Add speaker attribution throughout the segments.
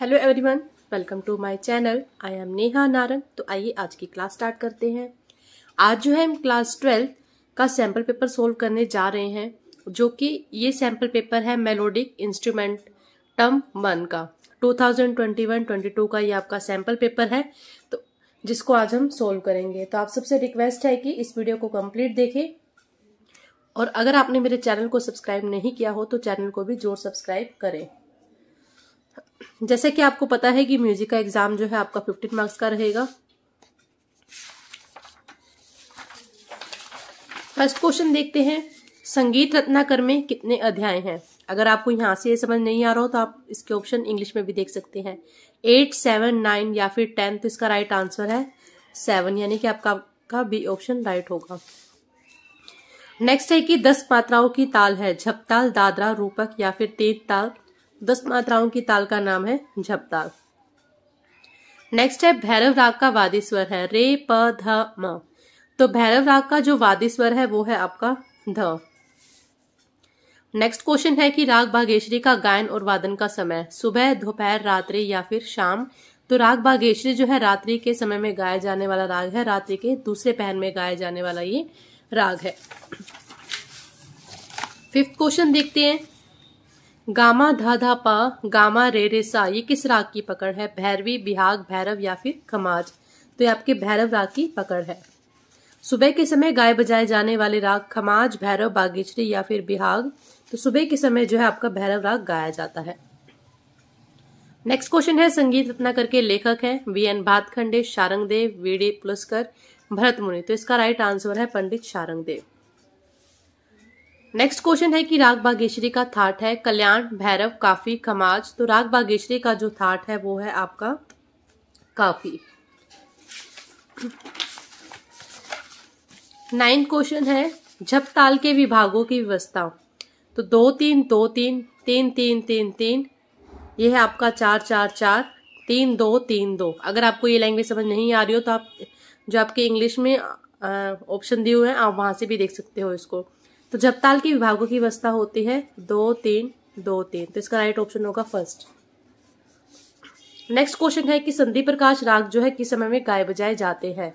Speaker 1: hello everyone welcome to my channel I am Neha Narang तो आइए आज की क्लास स्टार्ट करते हैं आज जो है हम क्लास ट्वेल्थ का सैम्पल पेपर सोल्व करने जा रहे हैं जो कि ये सैम्पल पेपर है मेलोडिक इंस्ट्रूमेंट टर्म वन का 2021-22 का ये आपका सैम्पल पेपर है तो जिसको आज हम सोल्व करेंगे तो आप सबसे रिक्वेस्ट है कि इस वीडियो को कम्प्लीट देखें और अगर आपने मेरे चैनल को सब्सक्राइब नहीं किया हो तो चैनल को भी जोर सब्सक्राइब करें जैसे कि आपको पता है कि म्यूजिक का एग्जाम जो है आपका फिफ्टीन मार्क्स का रहेगा फर्स्ट क्वेश्चन देखते हैं संगीत रत्नाकर में कितने अध्याय हैं अगर आपको यहां से ये समझ नहीं आ रहा हो तो आप इसके ऑप्शन इंग्लिश में भी देख सकते हैं एट सेवन नाइन या फिर टेन तो इसका राइट आंसर है सेवन यानी कि आपका का बी ऑप्शन राइट होगा नेक्स्ट है कि दस मात्राओं की ताल है झपताल दादरा रूपक या फिर तेज ताल दस मात्राओं की ताल का नाम है झपताल नेक्स्ट है भैरव राग का वादी स्वर है रे प ध म तो भैरव राग का जो वादी स्वर है वो है आपका ध नेक्स्ट क्वेश्चन है कि राग बागेश्वरी का गायन और वादन का समय सुबह दोपहर रात्रि या फिर शाम तो राग बागेश्वरी जो है रात्रि के समय में गाया जाने वाला राग है रात्रि के दूसरे पहर में गाया जाने वाला ये राग है फिफ्थ क्वेश्चन देखते हैं गामा धा धा पा गामा रे रे सा ये किस राग की पकड़ है भैरवी बिहाग भैरव या फिर खमाज तो ये आपके भैरव राग की पकड़ है सुबह के समय गाय बजाए जाने वाले राग खमाज भैरव बागेश्वरी या फिर बिहाग तो सुबह के समय जो है आपका भैरव राग गाया जाता है नेक्स्ट क्वेश्चन है संगीत रत्ना करके लेखक है V N Bhatkhande Sharangdev V D Paluskar Bharat Muni तो इसका राइट आंसर है पंडित शारंगदेव नेक्स्ट क्वेश्चन है कि राग बागेश्वरी का थाट है कल्याण भैरव काफी खमाज तो राग बागेश्वरी का जो थाट है वो है आपका काफी नाइन क्वेश्चन है झप ताल के विभागों की व्यवस्था तो दो तीन दो तीन तीन तीन तीन तीन ये है आपका चार चार चार तीन दो तीन दो अगर आपको ये लैंग्वेज समझ नहीं आ रही हो तो आप जो आपके इंग्लिश में ऑप्शन दिए हुए हैं आप वहां से भी देख सकते हो इसको तो ताल के विभागों की व्यवस्था होती है दो तीन दो तीन तो इसका राइट ऑप्शन होगा फर्स्ट नेक्स्ट क्वेश्चन है कि संधि प्रकाश राग जो है किस समय में गाय बजाए जाते हैं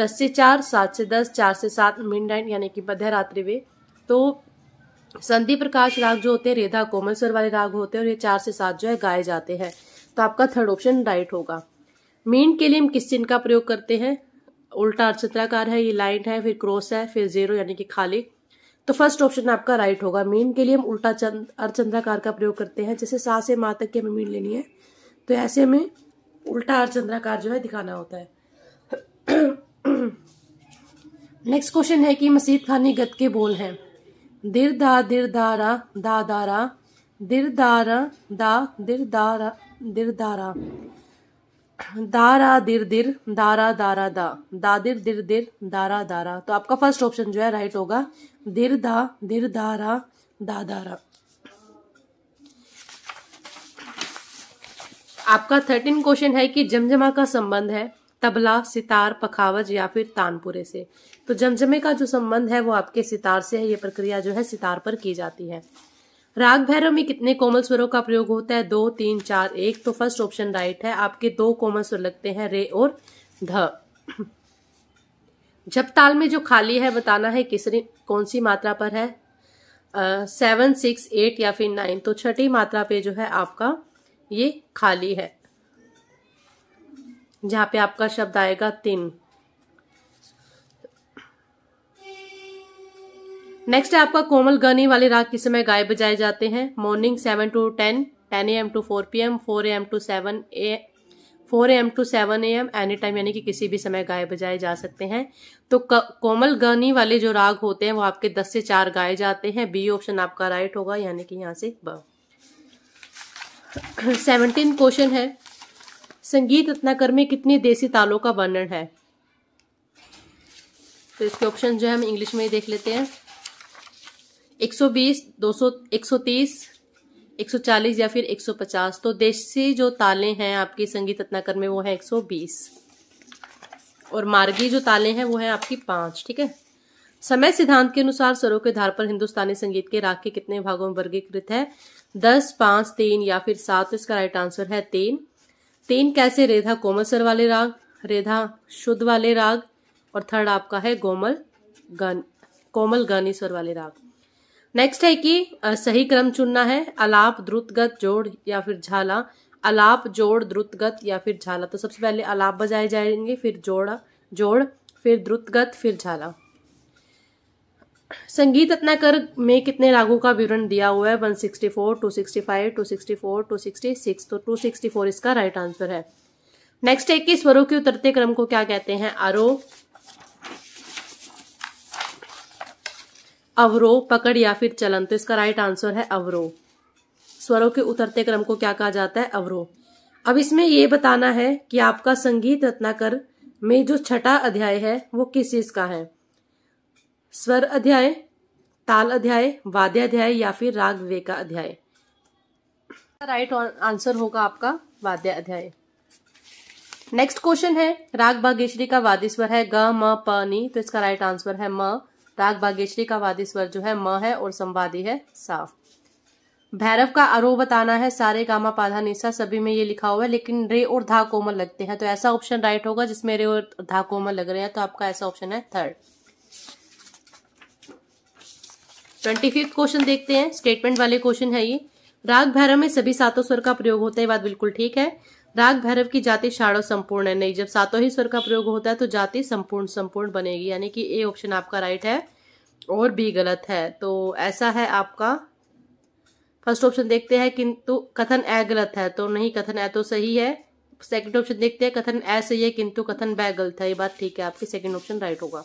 Speaker 1: दस से चार सात से दस चार से सात मिड नाइट यानी कि मध्य रात्रि में तो संधि प्रकाश राग जो होते हैं रेधा कोमल स्वर वाले राग होते हैं और ये चार से सात जो है गाए जाते हैं तो आपका थर्ड ऑप्शन राइट होगा मीन के लिए हम किस चिन्ह का प्रयोग करते हैं उल्टा अर्चित्राकार है ये लाइन है फिर क्रॉस है फिर जीरो यानी कि खाली तो फर्स्ट ऑप्शन आपका राइट होगा मीन के लिए हम उल्टा चंद अर्चंद्राकार का प्रयोग करते हैं जैसे सा से माँ तक की हमें मीन लेनी है तो ऐसे में उल्टा अर्चंद्राकार जो है दिखाना होता है नेक्स्ट क्वेश्चन है कि मसीद खानी गत के बोल हैं दिर दा दिर दारा दा दारा दिर दारा दा दिर दारा दिर दारा दारा दिर दिर दारा दारा दा दादिर दिर दिर दारा दारा तो आपका फर्स्ट ऑप्शन जो है राइट होगा दिर दा दिर दारा दा दारा आपका थर्टीन क्वेश्चन है कि जमजमा का संबंध है तबला सितार पखावज या फिर तानपुरे से तो जमजमे का जो संबंध है वो आपके सितार से है ये प्रक्रिया जो है सितार पर की जाती है राग भैरव में कितने कोमल स्वरों का प्रयोग होता है दो तीन चार एक तो फर्स्ट ऑप्शन राइट है आपके दो कोमल स्वर लगते हैं रे और ध जब ताल में जो खाली है बताना है किसरी कौन सी मात्रा पर है सेवन सिक्स एट या फिर नाइन तो छठी मात्रा पे जो है आपका ये खाली है जहां पे आपका शब्द आएगा तीन नेक्स्ट है आपका कोमल गनी वाले राग किस समय गाय बजाए जाते हैं morning seven to ten ten A M to four P M four A M to seven A four M to seven A M any time यानी कि किसी भी समय गाय बजाए जा सकते हैं तो कोमल गनी वाले जो राग होते हैं वो आपके दस से चार गाए जाते हैं बी ऑप्शन आपका राइट होगा यानी कि यहाँ से ब सेवनटीन क्वेश्चन है संगीत रत्नाकर में कितने देसी तालों का वर्णन है तो इसके ऑप्शन जो है हम इंग्लिश में ही देख लेते हैं 120, 130, 140 या फिर 150 तो देशी जो ताले हैं आपकी संगीत रत्नाकर में वो है 120 और मार्गी जो ताले हैं वो है आपकी पांच ठीक है समय सिद्धांत के अनुसार स्वरों के आधार पर हिंदुस्तानी संगीत के राग के कितने भागों में वर्गीकृत है दस पांच तीन या फिर सात तो इसका राइट आंसर है तीन तीन कैसे रेधा कोमल सर वाले राग रेधा शुद्ध वाले राग और थर्ड आपका है गोमल गन कोमल गानी स्वर वाले राग नेक्स्ट है कि सही क्रम चुनना है अलाप द्रुतगत जोड़ या फिर झाला अलाप जोड़ द्रुतगत या फिर झाला तो सबसे पहले अलाप बजाए जाएंगे फिर जोड़ा जोड़ फिर द्रुतगत फिर झाला संगीत रत्नाकर में कितने रागों का विवरण दिया हुआ है 164, 265, 264, 266 तो 264 इसका राइट आंसर है नेक्स्ट है कि स्वरों के उतरते क्रम को क्या कहते हैं आरोह अवरोह पकड़ या फिर चलन तो इसका राइट आंसर है अवरोह स्वरों के उतरते क्रम को क्या कहा जाता है अवरोह अब इसमें यह बताना है कि आपका संगीत रत्नाकर में जो छठा अध्याय है वो किस चीज का है स्वर अध्याय ताल अध्याय वाद्य अध्याय या फिर राग वे का अध्याय राइट आंसर होगा आपका वाद्य अध्याय नेक्स्ट क्वेश्चन है राग बागेश्वरी का वाद्य स्वर है ग म प नी तो इसका राइट आंसर है म राग बागेश्वरी का वादी स्वर जो है म है और संवादी है सा भैरव का आरोह बताना है सारे गामा पाधा निशा सभी में ये लिखा हुआ है लेकिन रे और धा कोमल लगते हैं तो ऐसा ऑप्शन राइट होगा जिसमें रे और धा कोमल लग रहे हैं तो आपका ऐसा ऑप्शन है थर्ड ट्वेंटी फिफ्थ क्वेश्चन देखते हैं स्टेटमेंट वाले क्वेश्चन है ये राग भैरव में सभी सातों स्वर का प्रयोग होता है बात बिल्कुल ठीक है राग भैरव की जाति शाड़ो संपूर्ण है नहीं जब सातों ही स्वर का प्रयोग होता है तो जाति संपूर्ण संपूर्ण बनेगी यानी कि ए ऑप्शन आपका राइट है और बी गलत है तो ऐसा है आपका फर्स्ट ऑप्शन देखते हैं किंतु कथन ए गलत है तो नहीं कथन ए तो सही है सेकंड ऑप्शन देखते हैं कथन ए सही है किंतु कथन बै गलत है ये बात ठीक है आपकी सेकंड ऑप्शन राइट होगा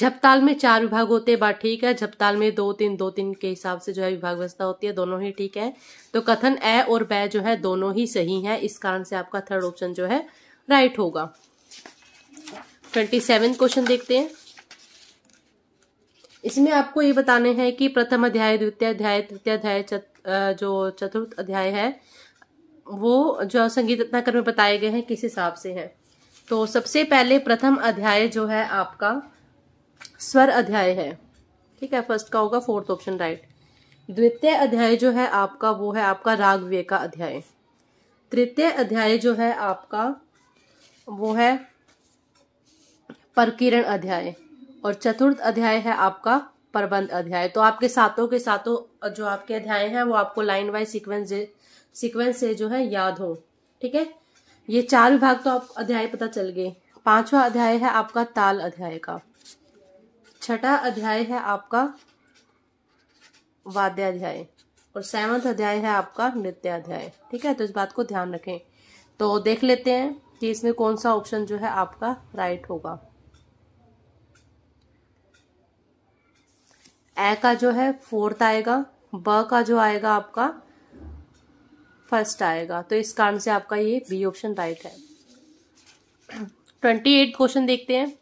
Speaker 1: झपताल में चार विभाग होते हैं बात ठीक है झपताल में दो तीन दो तीन के हिसाब से जो है विभाग व्यवस्था होती है दोनों ही ठीक है तो कथन ए और ब जो है दोनों ही सही है इस कारण से आपका थर्ड ऑप्शन जो है राइट होगा ट्वेंटी सेवन क्वेश्चन देखते हैं इसमें आपको ये बताने हैं कि प्रथम अध्याय द्वितीय अध्याय तृतीय अध्याय चत, जो चतुर्थ अध्याय है वो जो संगीत रत्नाकर में बताए गए हैं किस हिसाब से है तो सबसे पहले प्रथम अध्याय जो है आपका स्वर अध्याय है ठीक है फर्स्ट का होगा फोर्थ ऑप्शन राइट द्वितीय अध्याय जो है आपका वो है आपका राग व्यय का अध्याय तृतीय अध्याय जो है आपका वो है प्रकीर्ण अध्याय और चतुर्थ अध्याय है आपका प्रबंध अध्याय तो आपके सातों के सातों जो आपके अध्याय हैं वो आपको लाइन वाइज सीक्वेंस सीक्वेंस से जो है याद हो ठीक है ये चार विभाग तो आप अध्याय पता चल गए पांचवा अध्याय है आपका ताल अध्याय का छठा अध्याय है आपका वाद्याध्याय और सेवंथ अध्याय है आपका नृत्याध्याय ठीक है तो इस बात को ध्यान रखें तो देख लेते हैं कि इसमें कौन सा ऑप्शन जो है आपका राइट होगा ए का जो है फोर्थ आएगा ब का जो आएगा आपका फर्स्ट आएगा तो इस कारण से आपका ये बी ऑप्शन राइट है ट्वेंटी एट क्वेश्चन देखते हैं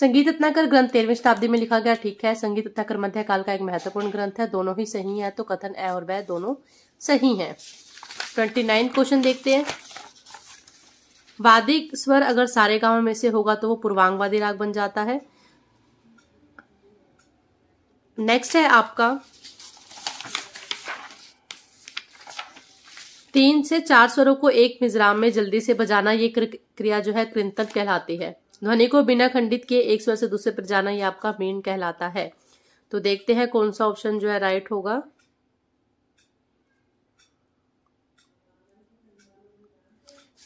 Speaker 1: संगीत रत्नाकर ग्रंथ तेरहवीं शताब्दी में लिखा गया ठीक है संगीत रत्नाकर मध्यकाल का एक महत्वपूर्ण ग्रंथ है दोनों ही सही है तो कथन ए और वह दोनों सही है ट्वेंटी नाइन क्वेश्चन देखते हैं वादिक स्वर अगर सारे गांव में से होगा तो वो पूर्वांगवादी राग बन जाता है नेक्स्ट है आपका तीन से चार स्वरों को एक मिजराम में जल्दी से बजाना ये क्रिया जो है कृंतक कहलाती है ध्वनि को बिना खंडित किए एक स्वर से दूसरे पर जाना यह आपका मेन कहलाता है तो देखते हैं कौन सा ऑप्शन जो है राइट होगा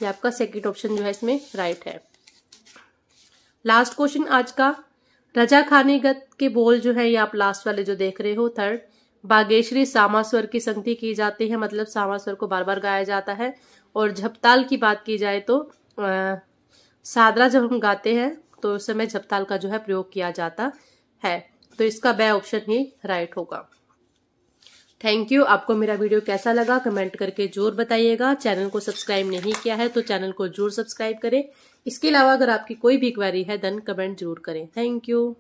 Speaker 1: ये आपका सेकंड ऑप्शन जो है इसमें राइट है लास्ट क्वेश्चन आज का रजा खाने गत के बोल जो है ये आप लास्ट वाले जो देख रहे हो थर्ड बागेश्वरी सामा स्वर की संगति की जाती है मतलब सामा स्वर को बार बार गाया जाता है और झपताल की बात की जाए तो आ, सादरा जब हम गाते हैं तो उस समय जपताल का जो है प्रयोग किया जाता है तो इसका बै ऑप्शन ही राइट होगा थैंक यू आपको मेरा वीडियो कैसा लगा कमेंट करके जरूर बताइएगा चैनल को सब्सक्राइब नहीं किया है तो चैनल को जरूर सब्सक्राइब करें इसके अलावा अगर आपकी कोई भी क्वेरी है देन कमेंट जरूर करें थैंक यू